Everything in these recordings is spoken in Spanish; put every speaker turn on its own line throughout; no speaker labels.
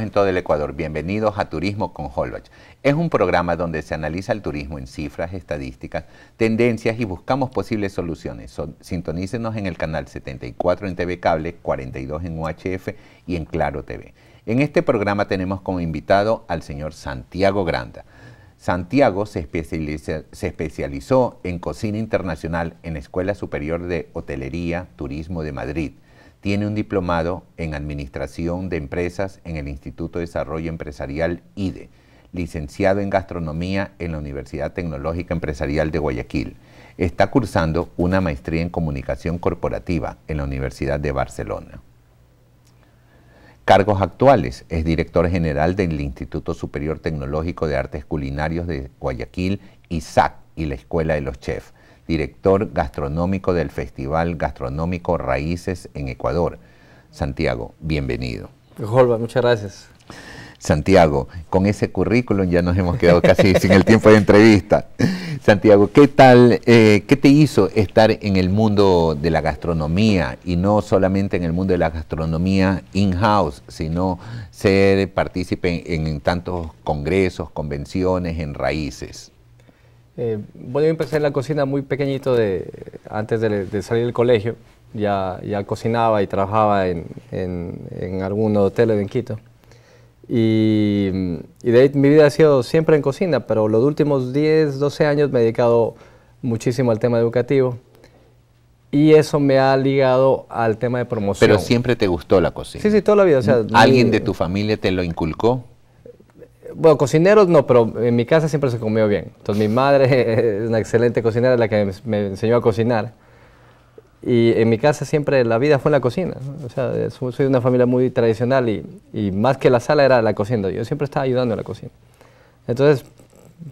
en todo el Ecuador, bienvenidos a Turismo con Holbach. Es un programa donde se analiza el turismo en cifras, estadísticas, tendencias y buscamos posibles soluciones. sintonícenos en el canal 74 en TV Cable, 42 en UHF y en Claro TV. En este programa tenemos como invitado al señor Santiago Granda. Santiago se, especializó en cocina internacional en la Escuela Superior de Hotelería Turismo de Madrid. Tiene un diplomado en Administración de Empresas en el Instituto de Desarrollo Empresarial IDE, licenciado en Gastronomía en la Universidad Tecnológica Empresarial de Guayaquil. Está cursando una maestría en Comunicación Corporativa en la Universidad de Barcelona. Cargos actuales. Es director general del Instituto Superior Tecnológico de Artes Culinarios de Guayaquil, ISAC, y la Escuela de los Chefs director gastronómico del Festival Gastronómico Raíces en Ecuador. Santiago, bienvenido.
muchas gracias.
Santiago, con ese currículum ya nos hemos quedado casi sin el tiempo de entrevista. Santiago, ¿qué tal, eh, qué te hizo estar en el mundo de la gastronomía y no solamente en el mundo de la gastronomía in-house, sino ser partícipe en tantos congresos, convenciones, en raíces?
bueno, eh, yo empecé en la cocina muy pequeñito de, antes de, salir del colegio. Ya, ya cocinaba y trabajaba en, en, en algunos hoteles en Quito. Y, de ahí mi vida ha sido siempre en cocina, pero los últimos 10, 12 años me he dedicado muchísimo al tema educativo. Y eso me ha ligado al tema de promoción. Pero siempre
te gustó la cocina. Sí, sí, toda la vida. ¿Alguien de tu familia te lo inculcó?
bueno, cocineros no, pero en mi casa siempre se comió bien. Entonces mi madre es una excelente cocinera, la que me enseñó a cocinar. Y en mi casa siempre la vida fue en la cocina. O sea, soy de una familia muy tradicional y, y, más que la sala era la cocina. Yo siempre estaba ayudando en la cocina. Entonces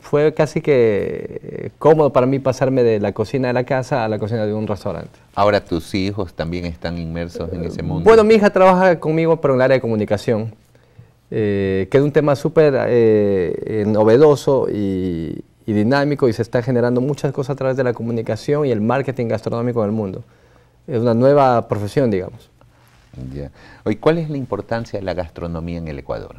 fue casi que eh, cómodo para mí pasarme de la cocina de la casa a la cocina de un restaurante.
Ahora tus hijos también están inmersos en ese eh, mundo.
Bueno, mi hija trabaja conmigo, pero en el área de comunicación. Eh, que es un tema súper eh, eh, novedoso y, dinámico y se está generando muchas cosas a través de la comunicación y el marketing gastronómico en el mundo. Es una nueva profesión, digamos. Hoy, ¿cuál es la importancia de la gastronomía en el Ecuador?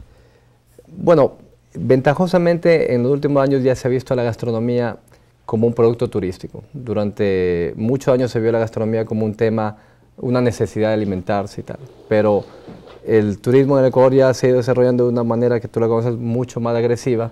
Bueno, ventajosamente en los últimos años ya se ha visto la gastronomía como un producto turístico. Durante muchos años se vio la gastronomía como un tema una necesidad de alimentarse y tal. Pero el turismo en Ecuador ya se ha ido desarrollando de una manera que tú la conoces mucho más agresiva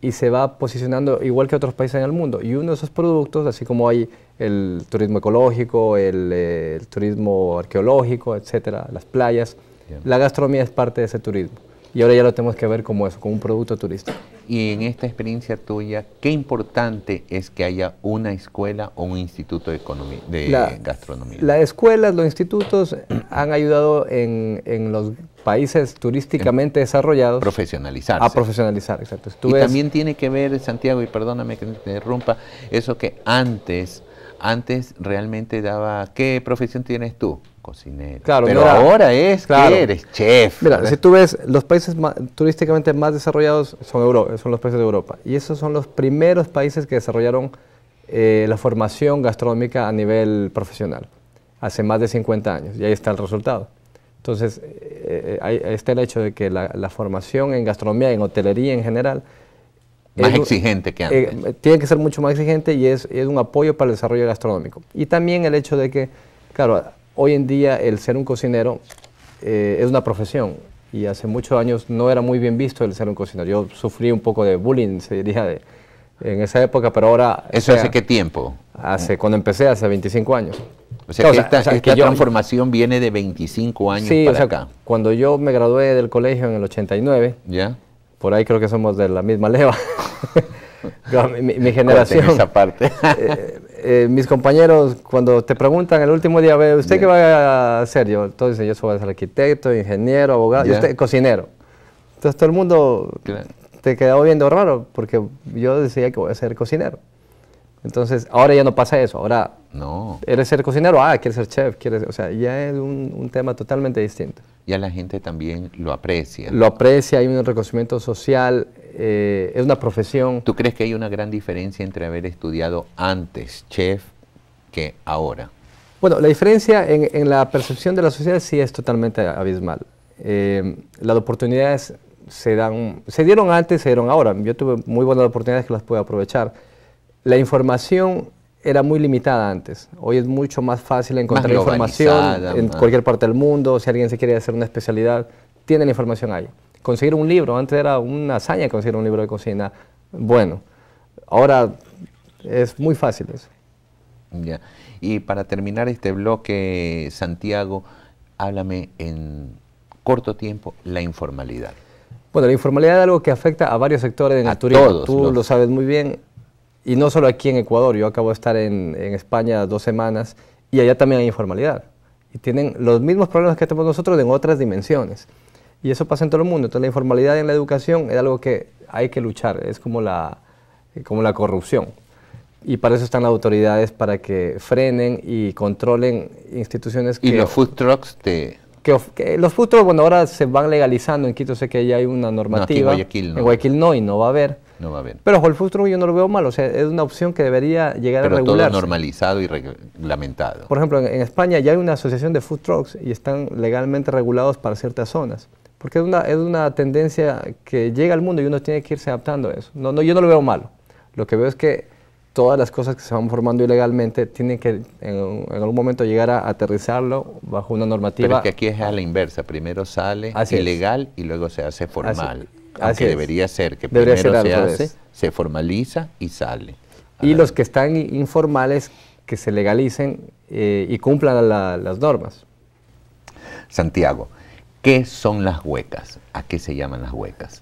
y se va posicionando igual que otros países en el mundo. Y uno de esos productos, así como hay el turismo ecológico, el, eh, turismo arqueológico, etcétera, las playas, la gastronomía es parte de ese turismo y ahora ya lo tenemos que ver como eso, como un producto turístico. Y
en esta experiencia tuya, ¿qué importante es que haya una escuela o un instituto
de, la, gastronomía? Las escuelas, los institutos eh, han ayudado en, los países turísticamente desarrollados. Profesionalizar. A profesionalizar, exacto. y también
tiene que ver, Santiago, y perdóname que te interrumpa, eso que antes, antes realmente daba, ¿qué profesión tienes tú? cocinero. Claro, pero ahora es claro. eres chef. Mira, si tú
ves, los países turísticamente más desarrollados son, Euro, son los países de Europa. Y esos son los primeros países que desarrollaron eh, la formación gastronómica a nivel profesional, hace más de 50 años. Y ahí está el resultado. Entonces, eh, eh, ahí está el hecho de que la, formación en gastronomía, en hotelería en general,
más exigente que antes.
tiene que ser mucho más exigente y es, es, un apoyo para el desarrollo gastronómico. Y también el hecho de que, claro, hoy en día el ser un cocinero eh, es una profesión y hace muchos años no era muy bien visto el ser un cocinero. Yo sufrí un poco de bullying, se diría, en esa época, pero ahora... ¿Eso hace qué tiempo? Hace, cuando empecé, hace 25 años. O sea, que esta, transformación viene de 25 años sí, acá. Cuando yo me gradué del colegio en el 89, ¿Ya? por ahí creo que somos de la misma leva, mi, generación. Esa parte. Eh, eh, mis compañeros, cuando te preguntan el último día, ¿usted qué va a hacer? Yo, entonces, yo soy arquitecto, ingeniero, abogado, usted cocinero. Entonces, todo el mundo te quedaba viendo raro, porque yo decía que voy a ser cocinero. Entonces, ahora ya no pasa eso. Ahora, no. ¿eres ser cocinero? Ah, quieres ser chef. Quieres, o sea, ya es un, un tema totalmente distinto. Ya
la gente también lo aprecia. Lo
aprecia, hay un reconocimiento social. Eh, es una
profesión. ¿Tú crees que hay una gran diferencia entre haber estudiado antes chef que ahora?
Bueno, la diferencia en, la percepción de la sociedad sí es totalmente abismal. Eh, las oportunidades se dan, se dieron antes, se dieron ahora. Yo tuve muy buenas oportunidades que las pude aprovechar. La información era muy limitada antes. Hoy es mucho más fácil encontrar información en cualquier parte del mundo. Si alguien se quiere hacer una especialidad, tiene la información ahí conseguir un libro, antes era una hazaña conseguir un libro de cocina. Bueno, ahora es muy fácil eso.
Ya. Y para terminar este bloque, Santiago, háblame en corto tiempo la informalidad.
Bueno, la informalidad es algo que afecta a varios sectores en la Todos Tú lo sabes muy bien. Y no solo aquí en Ecuador, yo acabo de estar en, en España dos semanas y allá también hay informalidad. Y tienen los mismos problemas que tenemos nosotros en otras dimensiones. Y eso pasa en todo el mundo. Entonces la informalidad en la educación es algo que hay que luchar, es como la, eh, como la corrupción. Y para eso están las autoridades, para que frenen y controlen instituciones que... Y los
food trucks de
Que, los food trucks, bueno, ahora se van legalizando. En Quito sé que ya hay una normativa. No, en Guayaquil no. En Guayaquil no, y no va a haber. No va a haber. Pero el food truck yo no lo veo mal. O sea, es una opción que debería llegar a regularse. Todo
normalizado y reglamentado.
Por ejemplo, en España ya hay una asociación de food trucks y están legalmente regulados para ciertas zonas. Porque es una, tendencia que llega al mundo y uno tiene que irse adaptando a eso. No, no, yo no lo veo malo. Lo que veo es que todas las cosas que se van formando ilegalmente tienen que en, algún momento llegar a aterrizarlo bajo una normativa. Pero es que aquí
es a la inversa, primero sale ilegal y luego se hace formal. Así, debería ser, que primero se hace,
se formaliza y sale. y los que están informales que se legalicen eh, y cumplan las normas. Santiago,
¿Qué son las huecas? ¿A qué se llaman las huecas?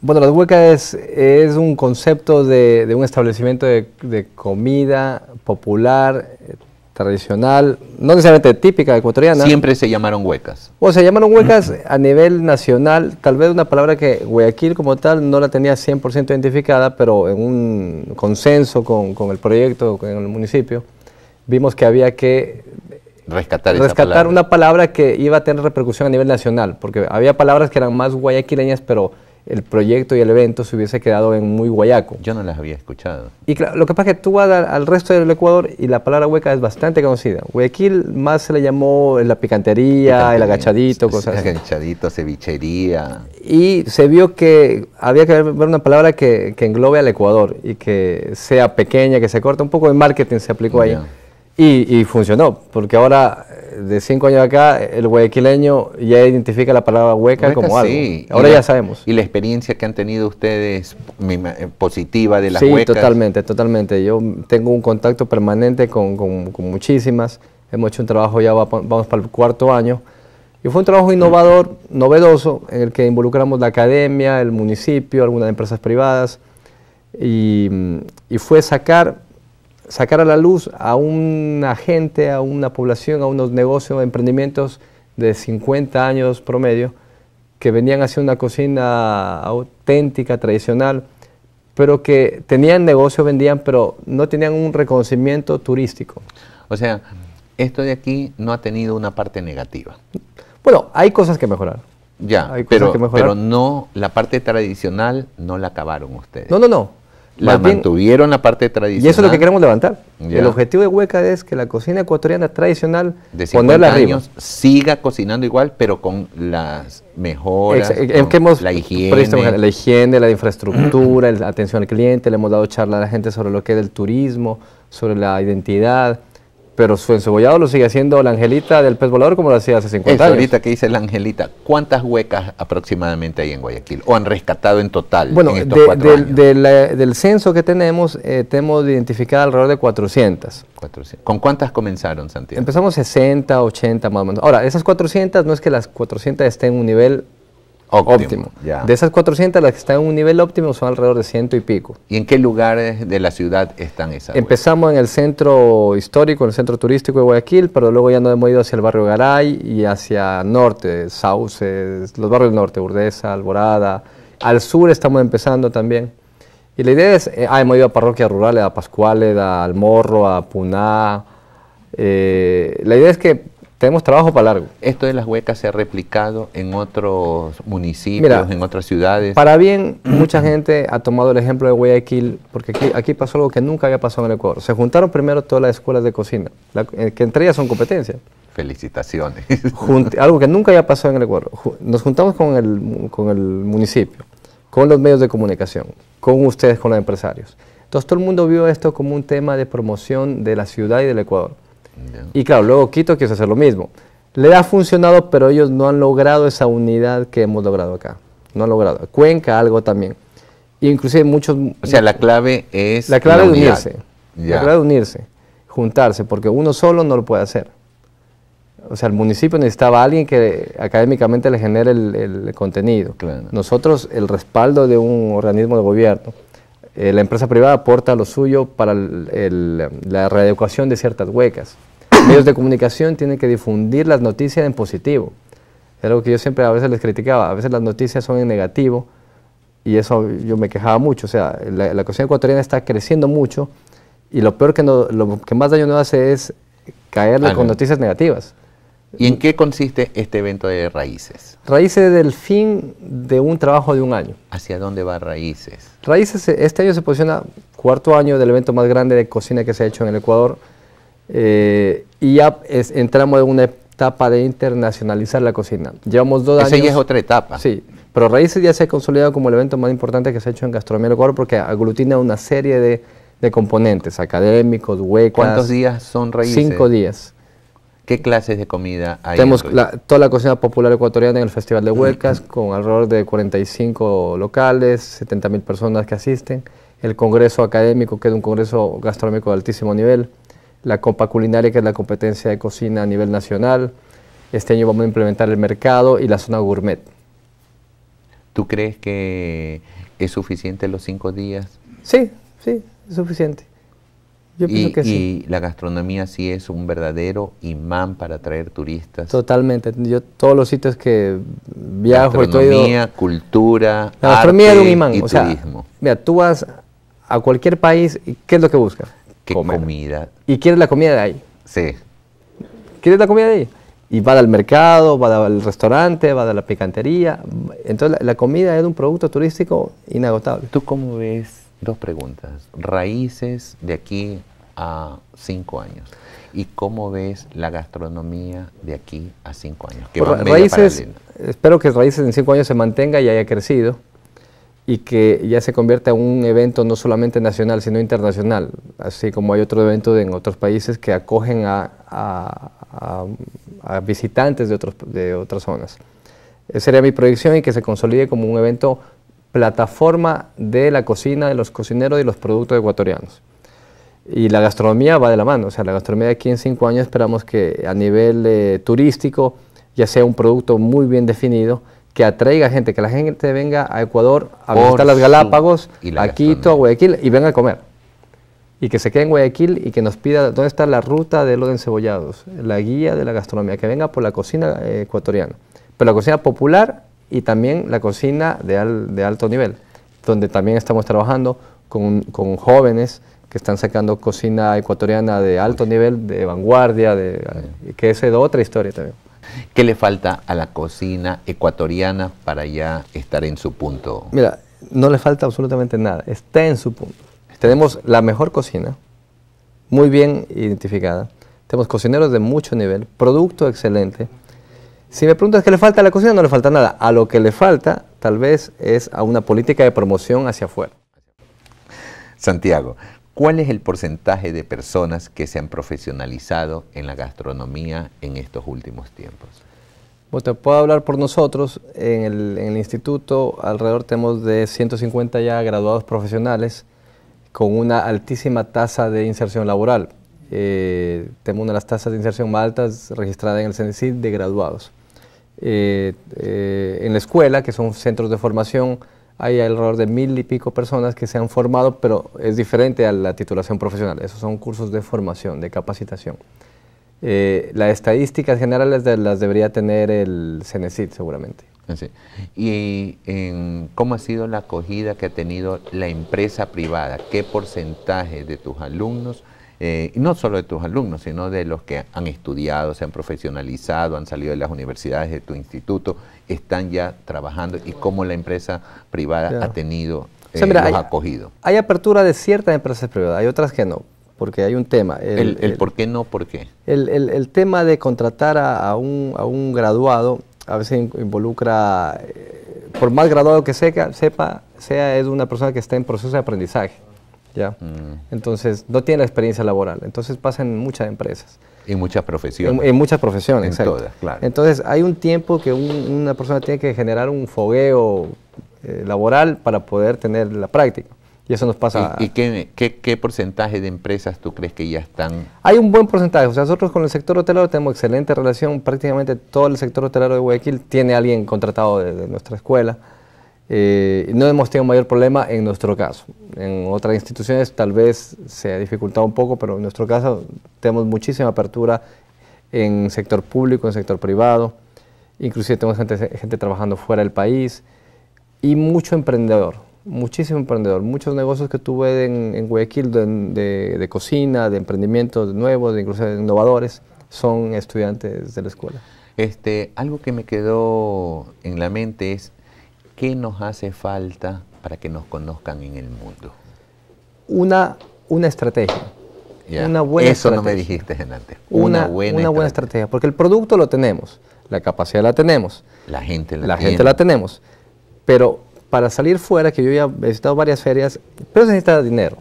Bueno, las huecas es, un concepto de, un establecimiento de, comida popular, eh, tradicional, no necesariamente típica ecuatoriana. Siempre se llamaron huecas. O se llamaron huecas a nivel nacional, tal vez una palabra que Guayaquil como tal no la tenía 100% identificada, pero en un consenso con el proyecto, con el municipio, vimos que había que
rescatar, rescatar
una palabra que iba a tener repercusión a nivel nacional, porque había palabras que eran más guayaquileñas, pero el proyecto y el evento se hubiese quedado en muy guayaco. Yo no las había escuchado. Y claro, lo que pasa es que tú vas al, resto del Ecuador y la palabra hueca es bastante conocida. Guayaquil más se le llamó la picantería, el agachadito, cosas así.
Agachadito, cevichería.
Y se vio que había que ver una palabra que, englobe al Ecuador y que sea pequeña, que se corte Un poco de marketing se aplicó ahí y, funcionó, porque ahora, eh, de cinco años acá, el guayaquileño ya identifica la palabra hueca, como sí. algo. Ahora ya
sabemos. Y la experiencia que han tenido ustedes eh, positiva de las huecas. Sí, totalmente,
totalmente. Yo tengo un contacto permanente con, muchísimas. Hemos hecho un trabajo, ya vamos para el cuarto año. Y fue un trabajo innovador, novedoso, en el que involucramos la academia, el municipio, algunas empresas privadas. Y, y fue sacar sacar a la luz a una gente, a una población, a unos negocios, emprendimientos de 50 años promedio, que venían hacia una cocina auténtica, tradicional, pero que tenían negocio, vendían, pero no tenían un reconocimiento turístico. O sea, esto de aquí no ha tenido una parte negativa. Bueno, hay cosas que mejorar.
Ya, pero, que mejorar. pero no, la parte tradicional no la acabaron ustedes. No,
no, no la
mantuvieron la parte tradicional. Y eso es lo que queremos
levantar. El objetivo de Hueca es que la cocina ecuatoriana tradicional, de 50
siga cocinando igual, pero con las mejoras, la higiene. La
higiene, la infraestructura, la atención al cliente, le hemos dado charla a la gente sobre lo que es el turismo, sobre la identidad, pero su encebollado lo sigue haciendo la angelita del pez volador como lo hacía hace 50 años. Ahorita que dice la angelita,
¿cuántas huecas aproximadamente hay en Guayaquil? ¿O han rescatado en total? Bueno, estos eh,
del censo que tenemos, eh, tenemos identificada alrededor de 400. 400. ¿Con cuántas comenzaron, Santiago? Empezamos 60, 80 más o menos. Ahora, esas 400 no es que las 400 estén en un nivel óptimo. De esas 400, las que están en un nivel óptimo son alrededor de ciento y pico. ¿Y en qué lugares de la ciudad están esas? Empezamos en el centro histórico, en el centro turístico de Guayaquil, pero luego ya nos hemos ido hacia el barrio Garay y hacia norte, Sauces, los barrios norte, Urdesa, Alborada. Al sur estamos empezando también. Y la idea es, eh, ah, hemos ido a parroquias rurales, a Pascuales, a Almorro, a Puná. Eh, la idea es que tenemos trabajo para largo. Esto de las huecas se ha replicado
en otros municipios, en otras ciudades. Para
bien, mucha gente ha tomado el ejemplo de Guayaquil, porque aquí, pasó algo que nunca había pasado en el Ecuador. Se juntaron primero todas las escuelas de cocina, eh, que entre ellas son competencias. Felicitaciones. algo que nunca había pasado en el Ecuador. Nos juntamos con el municipio, con los medios de comunicación, con ustedes, con los empresarios. Entonces todo el mundo vio esto como un tema de promoción de la ciudad y del Ecuador. Y claro, luego Quito quiso hacer lo mismo. Le ha funcionado, pero ellos no han logrado esa unidad que hemos logrado acá. No han logrado. Cuenca algo también. Inclusive muchos... O sea, la clave es... La clave es unirse. La clave es unirse, juntarse, porque uno solo no lo puede hacer. O sea, el municipio necesitaba a alguien que académicamente le genere el, contenido. Nosotros, el respaldo de un organismo de gobierno, eh, la empresa privada aporta lo suyo para la reeducación de ciertas huecas. Medios de comunicación tienen que difundir las noticias en positivo. Es algo que yo siempre a veces les criticaba. A veces las noticias son en negativo y eso yo me quejaba mucho. O sea, la, la cuestión ecuatoriana está creciendo mucho y lo peor que lo que más daño nos hace es caerle ah, con noticias negativas. ¿Y en qué consiste este evento de Raíces? Raíces del fin de un trabajo de un año. ¿Hacia dónde va Raíces? Raíces eh, este año se posiciona cuarto año del evento más grande de cocina que se ha hecho en el Ecuador eh, y ya es, entramos en una etapa de internacionalizar la cocina. Llevamos dos años. Esa ya es otra etapa. Sí, pero Raíces ya se ha consolidado como el evento más importante que se ha hecho en gastronomía del Ecuador porque aglutina una serie de, de componentes académicos, huecas. ¿Cuántos días
son Raíces? Cinco días. ¿Qué clases de comida hay? Tenemos
toda la cocina popular ecuatoriana en el Festival de Huecas, con alrededor de 45 locales, 70 mil personas que asisten. El Congreso Académico, que es un congreso gastronómico de altísimo nivel. La Copa Culinaria, que es la competencia de cocina a nivel nacional. Este año vamos a implementar el mercado y la zona gourmet.
¿Tú crees que es suficiente los cinco días?
Sí, sí, es suficiente. Yo y,
y la gastronomía sí es un verdadero imán para atraer turistas.
Totalmente. Yo todos los sitios que viajo... Gastronomía,
cultura, la gastronomía arte y turismo.
Mira, tú vas a cualquier país, y ¿qué es lo que buscas? comida? Y quieres la comida de ahí. Sí. ¿Quieres la comida de ahí? Y va al mercado, va al restaurante, va a la picantería. Entonces la comida es un producto turístico inagotable. ¿Tú cómo ves
Dos preguntas. Raíces de aquí a cinco años. ¿Y cómo ves la gastronomía de aquí a cinco años? raíces,
espero que Raíces en cinco años se mantenga y haya crecido y que ya se convierta en un evento no solamente nacional, sino internacional, así como hay otro evento en otros países que acogen a, visitantes de, otros, de otras zonas. Esa sería mi proyección y que se consolide como un evento plataforma de la cocina, de los cocineros y los productos ecuatorianos. Y la gastronomía va de la mano, o sea, la gastronomía de aquí en cinco años esperamos que a nivel eh, turístico ya sea un producto muy bien definido que atraiga gente, que la gente venga a Ecuador a visitar las Galápagos, a Quito, a Guayaquil y venga a comer. Y que se quede en Guayaquil y que nos pida dónde está la ruta de los encebollados, la guía de la gastronomía, que venga por la cocina eh, ecuatoriana. Pero la cocina popular y también la cocina de, de alto nivel, donde también estamos trabajando con, jóvenes que están sacando cocina ecuatoriana de alto nivel, de vanguardia, de, que es de otra historia también. ¿Qué le falta a la cocina
ecuatoriana para ya estar en su punto?
Mira, no le falta absolutamente nada, está en su punto. Tenemos la mejor cocina, muy bien identificada, tenemos cocineros de mucho nivel, producto excelente, si me preguntas qué le falta a la cocina, no le falta nada. A lo que le falta, tal vez, es a una política de promoción hacia afuera.
Santiago, ¿cuál es el porcentaje de personas que se han profesionalizado en la gastronomía en estos últimos tiempos?
Bueno, te puedo hablar por nosotros. En el, instituto, alrededor tenemos de 150 ya graduados profesionales con una altísima tasa de inserción laboral. Eh, tenemos una de las tasas de inserción más altas registradas en el CENESID de graduados. Eh, eh, en la escuela, que son centros de formación, hay alrededor de mil y pico personas que se han formado, pero es diferente a la titulación profesional. Esos son cursos de formación, de capacitación. Eh, las estadísticas generales de, las debería tener el CENESID seguramente. ¿Y en, cómo ha sido la acogida que ha tenido la empresa
privada? ¿Qué porcentaje de tus alumnos eh, no solo de tus alumnos, sino de los que han estudiado, se han profesionalizado, han salido de las universidades, de tu instituto, están ya trabajando y cómo la empresa privada ha tenido eh, los acogido.
Hay apertura de ciertas empresas privadas, hay otras que no, porque hay un tema. El, por qué no, por qué. El, tema de contratar a, un, a un graduado a veces involucra, eh, por más graduado que sea, sepa, sea es una persona que está en proceso de aprendizaje. ¿ya? Mm. Entonces, no tiene la experiencia laboral. Entonces pasa en muchas empresas.
En muchas profesiones. En, muchas profesiones, en Todas, claro.
Entonces, hay un tiempo que una persona tiene que generar un fogueo eh, laboral para poder tener la práctica. Y eso nos pasa. ¿Y,
y qué, qué, qué, porcentaje de empresas tú crees que ya están?
Hay un buen porcentaje. O sea, nosotros con el sector hotelero tenemos excelente relación. Prácticamente todo el sector hotelero de Guayaquil tiene alguien contratado desde de nuestra escuela. Eh, no hemos tenido mayor problema en nuestro caso. En otras instituciones tal vez se ha dificultado un poco, pero en nuestro caso tenemos muchísima apertura en sector público, en sector privado, inclusive tenemos gente, trabajando fuera del país y mucho emprendedor, muchísimo emprendedor, muchos negocios que tuve en, en Guayaquil de, cocina, de emprendimiento nuevo, de incluso innovadores, son estudiantes de la escuela. Este, algo que me quedó
en la mente es ¿qué nos hace falta para que nos conozcan en el mundo?
Una, una estrategia. Una buena Eso no me dijiste antes. Una, buena, una buena estrategia. Porque el producto lo tenemos, la capacidad la tenemos. La gente la, gente la tenemos. Pero para salir fuera, que yo ya he visitado varias ferias, pero se necesita dinero.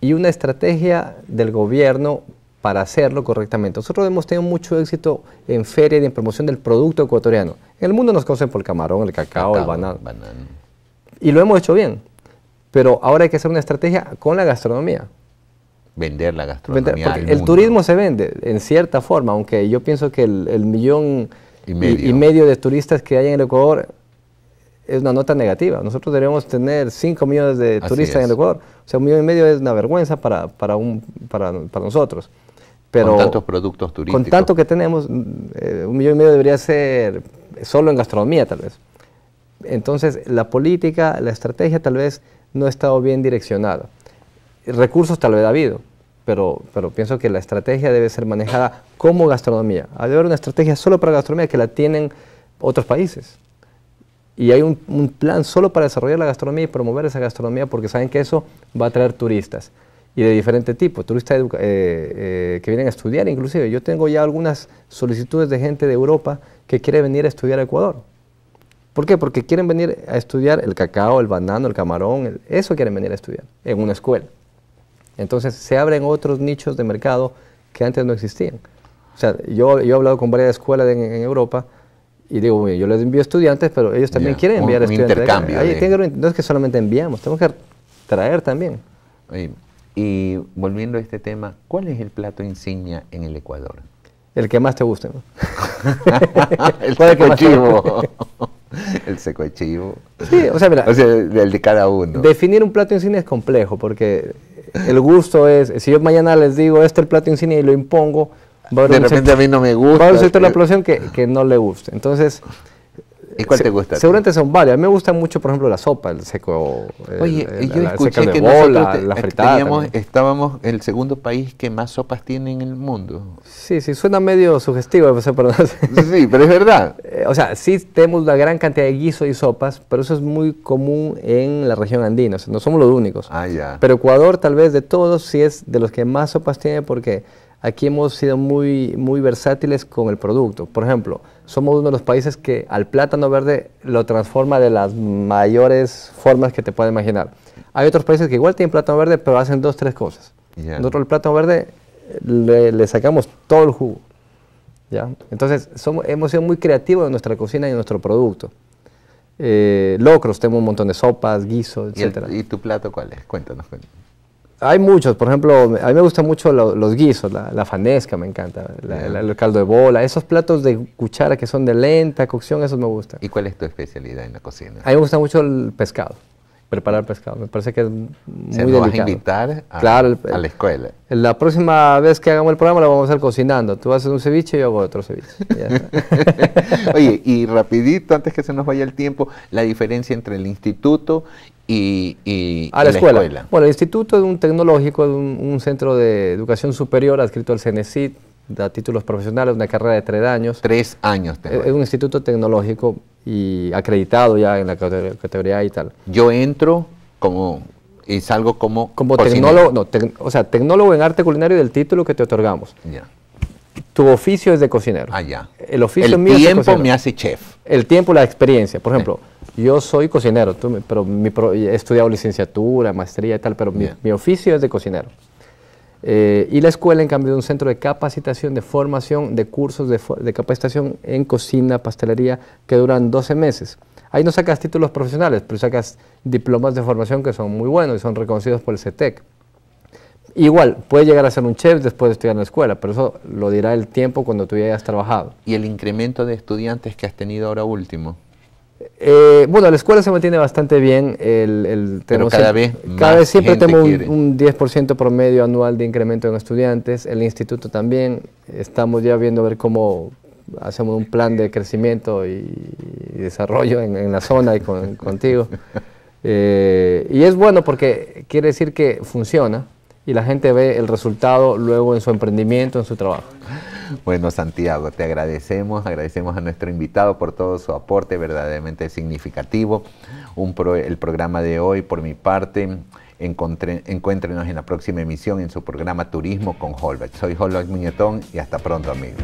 Y una estrategia del gobierno para hacerlo correctamente. Nosotros hemos tenido mucho éxito en feria y en promoción del producto ecuatoriano. En el mundo nos conocen por el camarón, el cacao, el banano. Y lo hemos hecho bien. Pero ahora hay que hacer una estrategia con la gastronomía. Vender la gastronomía. el turismo se vende, en cierta forma, aunque yo pienso que el, millón y medio. de turistas que hay en el Ecuador es una nota negativa. Nosotros deberíamos tener 5 millones de turistas en el Ecuador. O sea, un millón y medio es una vergüenza para, un, para nosotros con tantos
productos turísticos. Con tanto
que tenemos, mm, eh, un millón y medio debería ser solo en gastronomía tal vez. Entonces, la política, la estrategia tal vez no ha estado bien direccionada. Recursos tal vez ha habido, pero, pero pienso que la estrategia debe ser manejada como gastronomía. Ha de haber una estrategia solo para gastronomía que la tienen otros países. Y hay un, un plan solo para desarrollar la gastronomía y promover esa gastronomía porque saben que eso va a traer turistas y de diferente tipo, turistas eh, eh, que vienen a estudiar inclusive. Yo tengo ya algunas solicitudes de gente de Europa que quiere venir a estudiar a Ecuador. ¿Por qué? Porque quieren venir a estudiar el cacao, el banano, el camarón, eso quieren venir a estudiar en una escuela. Entonces se abren otros nichos de mercado que antes no existían. O sea, yo, yo he hablado con varias escuelas en, Europa y digo, yo les envío estudiantes, pero ellos también quieren enviar estudiantes. no es que solamente enviamos, tenemos que
traer también. Oye, y volviendo a este tema, ¿cuál es el plato insignia en el Ecuador?
El que más te guste. el seco el chivo. el Sí, o sea, mira. O sea, el de cada uno. Definir un plato insignia es complejo porque el gusto es. Si yo mañana les digo, este es el plato insignia y lo impongo, va a haber de repente a mí no me gusta. Va a haber un la eh. población que, que no le guste. Entonces ¿Y cuál te gusta? Seguramente son varias. A mí me gusta mucho, por ejemplo, la sopa, el seco. Oye, yo escuché que la fritada
estábamos el segundo país que más sopas tiene en el mundo.
Sí, sí, suena medio sugestivo, Sí, pero es verdad. Eh, o sea, sí tenemos una gran cantidad de guiso y sopas, pero eso es muy común en la región andina. O sea, no somos los únicos. Ah, ya. Pero Ecuador, tal vez de todos, sí es de los que más sopas tiene porque aquí hemos sido muy, muy versátiles con el producto. Por ejemplo somos uno de los países que al plátano verde lo transforma de las mayores formas que te puedas imaginar. Hay otros países que igual tienen plátano verde, pero hacen dos, tres cosas. Nosotros el plátano verde le, sacamos todo el jugo. ¿ya? Entonces, somos, hemos sido muy creativos en nuestra cocina y en nuestro producto. Eh, locros, tenemos un montón de sopas, guisos, etc. ¿Y, ¿Y, tu plato cuál es? Cuéntanos. cuéntanos hay muchos, por ejemplo, a mí me gustan mucho los guisos, la, fanesca me encanta, el caldo de bola, esos platos de cuchara que son de lenta cocción, esos me gustan. ¿Y cuál es tu especialidad en la cocina? A mí me gusta mucho el pescado, preparar pescado, me parece que es muy Se delicado. a invitar a,
la escuela.
La próxima vez que hagamos el programa lo vamos a estar cocinando, tú haces un ceviche y yo hago otro ceviche.
Oye, y rapidito, antes que se nos vaya el tiempo, la diferencia entre el instituto y, a la, escuela.
Bueno, el instituto es un tecnológico, es un, centro de educación superior adscrito al CENESIT, da títulos profesionales, una carrera de tres años. Tres años. Es, es, un instituto tecnológico y acreditado ya en la categoría y tal. Yo entro como y salgo como como tecnólogo, no, o sea, tecnólogo en arte culinario del título que te otorgamos. Ya. Tu oficio es de cocinero. Ah, ya. El oficio el tiempo me
hace chef.
El tiempo, la experiencia. Por ejemplo, yo soy cocinero, pero he estudiado licenciatura, maestría y tal, pero mi, oficio es de cocinero. Eh, y la escuela, en cambio, es un centro de capacitación, de formación, de cursos de, de, capacitación en cocina, pastelería, que duran 12 meses. Ahí no sacas títulos profesionales, pero sacas diplomas de formación que son muy buenos y son reconocidos por el CETEC. E e Igual, puedes llegar a ser un chef después de estudiar en la escuela, pero eso lo dirá el tiempo cuando tú ya hayas trabajado. ¿Y el incremento de estudiantes que has tenido ahora último? Eh, bueno, la escuela se mantiene bastante bien. El, el cada vez. siempre tenemos un, 10% promedio anual de incremento en estudiantes. El instituto también. Estamos ya viendo a ver cómo hacemos un plan de crecimiento y, desarrollo en, la zona y contigo. Eh, y es bueno porque quiere decir que funciona y la gente ve el resultado luego en su emprendimiento, en
su trabajo. Bueno, Santiago, te agradecemos, agradecemos a nuestro invitado por todo su aporte verdaderamente significativo. el programa de hoy, por mi parte, encuéntrenos en la próxima emisión en su programa Turismo con Holbert. Soy Holbert Muñetón y hasta pronto, amigos.